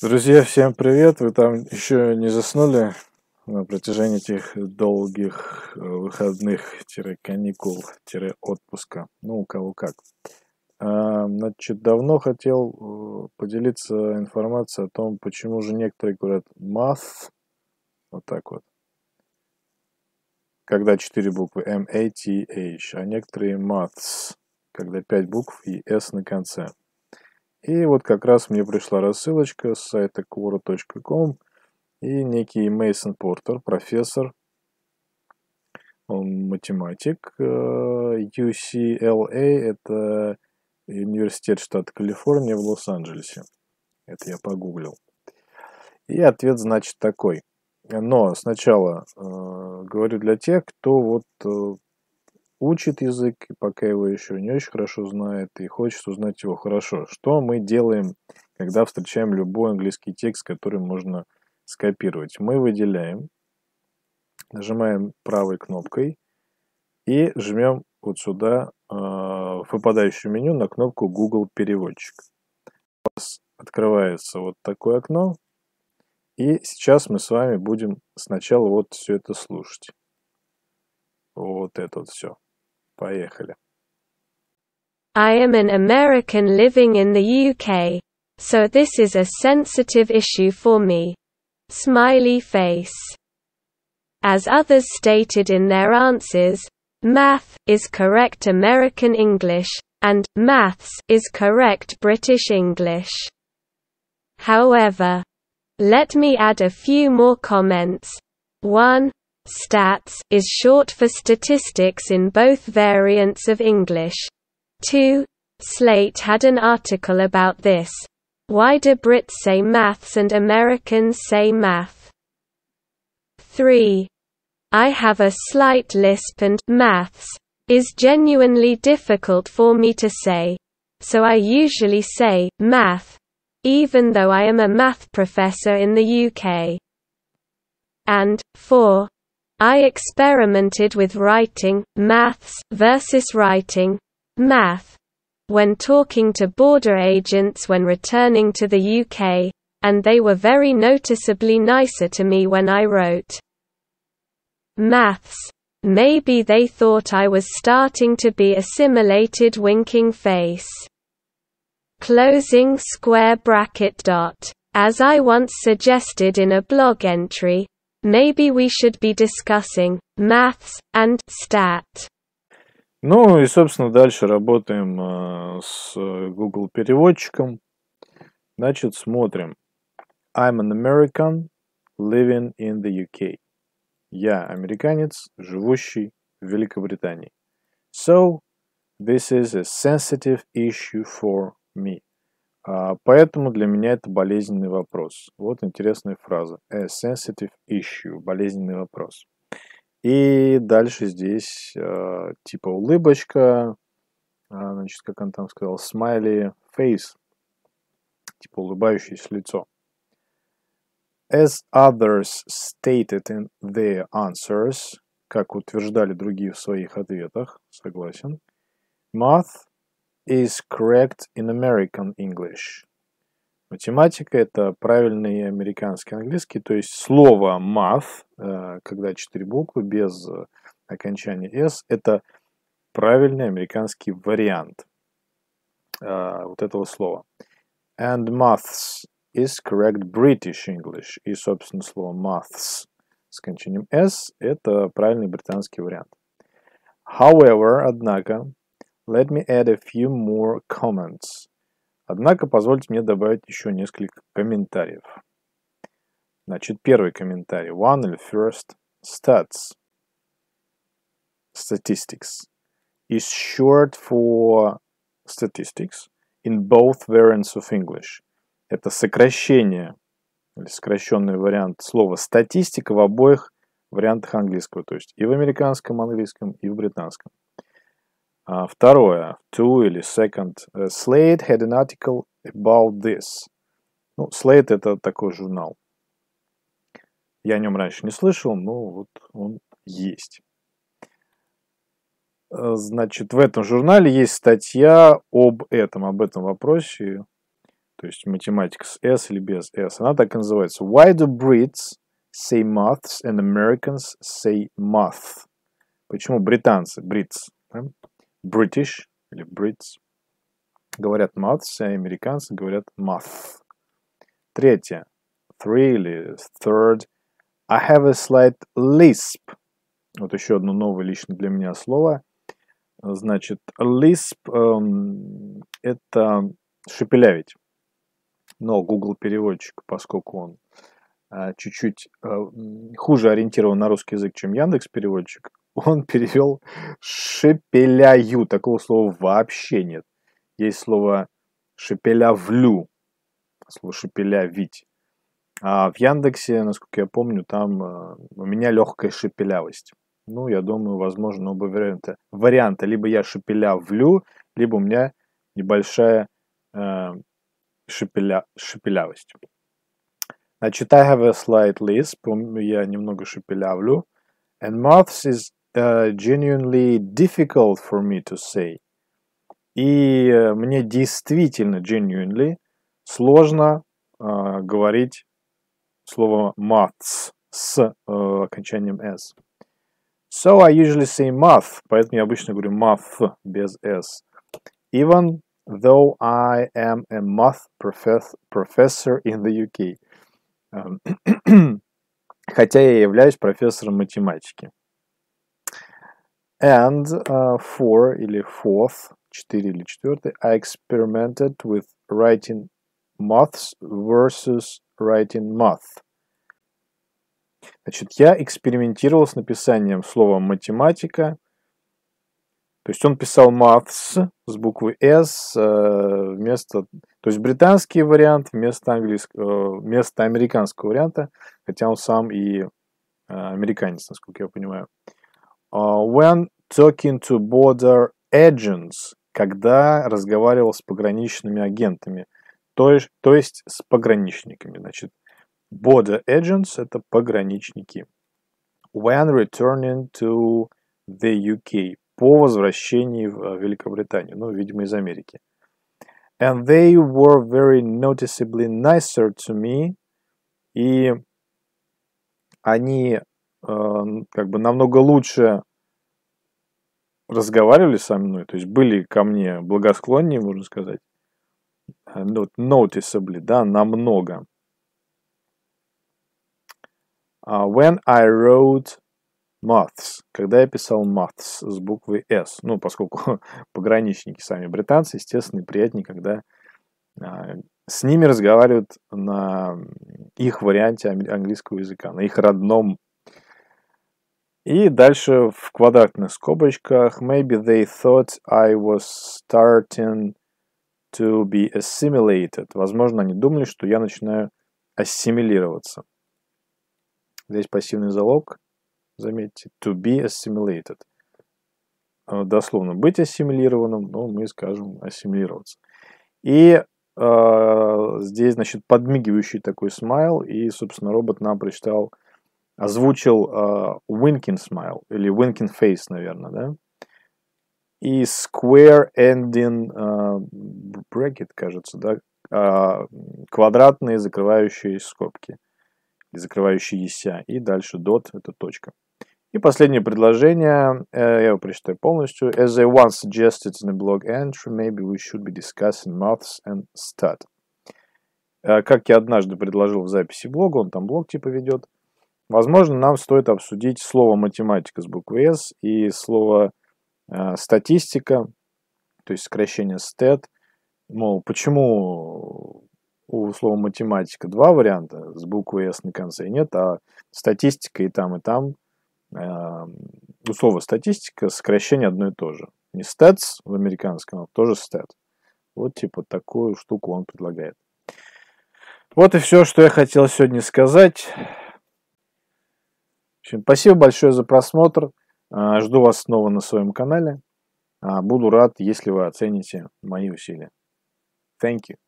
Друзья, всем привет! Вы там еще не заснули на протяжении этих долгих э, выходных-каникул-отпуска? Ну, у кого как. А, значит, давно хотел э, поделиться информацией о том, почему же некоторые говорят math, вот так вот, когда четыре буквы M-A-T-H, «эм, а некоторые maths, когда пять букв и S на конце – и вот как раз мне пришла рассылочка с сайта quora.com и некий Мейсон Портер, профессор, он математик э, UCLA, это университет штата Калифорния в Лос-Анджелесе. Это я погуглил. И ответ значит такой. Но сначала э, говорю для тех, кто вот э, учит язык, и пока его еще не очень хорошо знает, и хочет узнать его хорошо. Что мы делаем, когда встречаем любой английский текст, который можно скопировать? Мы выделяем, нажимаем правой кнопкой и жмем вот сюда в а, выпадающее меню на кнопку Google переводчик. У вас открывается вот такое окно, и сейчас мы с вами будем сначала вот все это слушать. Вот это вот все. Поехали. I am an American living in the UK. So this is a sensitive issue for me. Smiley face. As others stated in their answers, math is correct American English, and maths is correct British English. However, let me add a few more comments. 1 stats is short for statistics in both variants of English. 2. Slate had an article about this. Why do Brits say maths and Americans say math? 3. I have a slight lisp and maths is genuinely difficult for me to say. So I usually say math, even though I am a math professor in the UK. And 4. I experimented with writing, maths, versus writing, math, when talking to border agents when returning to the UK, and they were very noticeably nicer to me when I wrote maths. Maybe they thought I was starting to be assimilated winking face. Closing square bracket dot. As I once suggested in a blog entry, Maybe we should be discussing maths and stat. Ну и, собственно, дальше работаем э, с э, Google переводчиком. Значит, смотрим. I'm an American living in the UK. Я американец, живущий в Великобритании. So, this is a sensitive issue for me. А, поэтому для меня это болезненный вопрос. Вот интересная фраза. A sensitive issue. Болезненный вопрос. И дальше здесь а, типа улыбочка, а, значит, как он там сказал, смайли face, типа улыбающееся лицо. As others stated in their answers, как утверждали другие в своих ответах, согласен. Math is correct in American English. Математика – это правильный американский английский, то есть слово math, э, когда четыре буквы без э, окончания s, это правильный американский вариант э, вот этого слова. And maths is correct British English. И, собственно, слово maths с окончанием s – это правильный британский вариант. However, однако, Let me add a few more comments. Однако позвольте мне добавить еще несколько комментариев. Значит, первый комментарий. One или first stats. Statistics is short for statistics in both variants of English. Это сокращение или сокращенный вариант слова статистика в обоих вариантах английского, то есть и в американском английском, и в британском. А, второе. Two или second. Э, Slate had an article about this. Ну, Slate это такой журнал. Я о нем раньше не слышал, но вот он есть. Э, значит, в этом журнале есть статья об этом, об этом вопросе. То есть математика с S или без S. Она так и называется. Why do Brits say maths and Americans say math? Почему британцы, бритс, British или Brits. Говорят maths, а американцы говорят math. Третье. Three или third. I have a slight lisp. Вот еще одно новое лично для меня слово. Значит, lisp эм, это шепелявить. Но Google переводчик, поскольку он э, чуть-чуть э, хуже ориентирован на русский язык, чем Яндекс переводчик, он перевел шепеляю. Такого слова вообще нет. Есть слово шепелявлю. Слово шепелявить. А в Яндексе, насколько я помню, там э, у меня легкая шепелявость. Ну, я думаю, возможно, оба варианта. Варианта. Либо я шепелявлю, либо у меня небольшая э, шепеля, шепелявость. Значит, I have a slight lisp, я немного шепелявлю. And maths is uh, genuinely difficult for me to say. И uh, мне действительно genuinely сложно uh, говорить слово maths с uh, окончанием s. So I usually say math, поэтому я обычно говорю math без s. Even though I am a math profess professor in the UK. Хотя я являюсь профессором математики. And uh, four или fourth, четыре или четвертый, I experimented with writing moths versus writing math. Значит, я экспериментировал с написанием слова математика. То есть он писал maths с буквы s э, вместо... То есть британский вариант вместо, английского, э, вместо американского варианта, хотя он сам и э, американец, насколько я понимаю. А, when talking to border agents, когда разговаривал с пограничными агентами, то есть, то есть с пограничниками. Значит, border agents – это пограничники. When returning to the UK – по возвращении в э, Великобританию, ну, видимо, из Америки. And they were very noticeably nicer to me. И они Эм, как бы намного лучше разговаривали со мной, то есть были ко мне благосклоннее, можно сказать, э, ну, noticeably, да, намного. Uh, when I wrote maths, когда я писал maths с буквы S, ну, поскольку пограничники сами британцы, естественно, приятнее, когда uh, с ними разговаривают на их варианте английского языка, на их родном и дальше в квадратных скобочках maybe they thought I was starting to be assimilated. Возможно, они думали, что я начинаю ассимилироваться. Здесь пассивный залог. Заметьте, to be assimilated. Э, дословно быть ассимилированным, но ну, мы скажем ассимилироваться. И э, здесь, значит, подмигивающий такой смайл, и, собственно, робот нам прочитал озвучил э, winking Smile или winking Face, наверное, да? И Square Ending э, Bracket, кажется, да? Э, квадратные закрывающие скобки, закрывающиеся, e и дальше dot – это точка. И последнее предложение, я его прочитаю полностью. As I once suggested in a blog entry, maybe we should be discussing maths and stat. Как я однажды предложил в записи блога, он там блог типа ведет – Возможно, нам стоит обсудить слово математика с буквы S и слово э, статистика, то есть сокращение «стет». Мол, почему у слова математика два варианта с буквы S на конце нет, а статистика и там, и там э, у слова статистика сокращение одно и то же. Не stats в американском, а тоже stat. Вот типа такую штуку он предлагает. Вот и все, что я хотел сегодня сказать общем, спасибо большое за просмотр. А, жду вас снова на своем канале. А, буду рад, если вы оцените мои усилия. Thank you.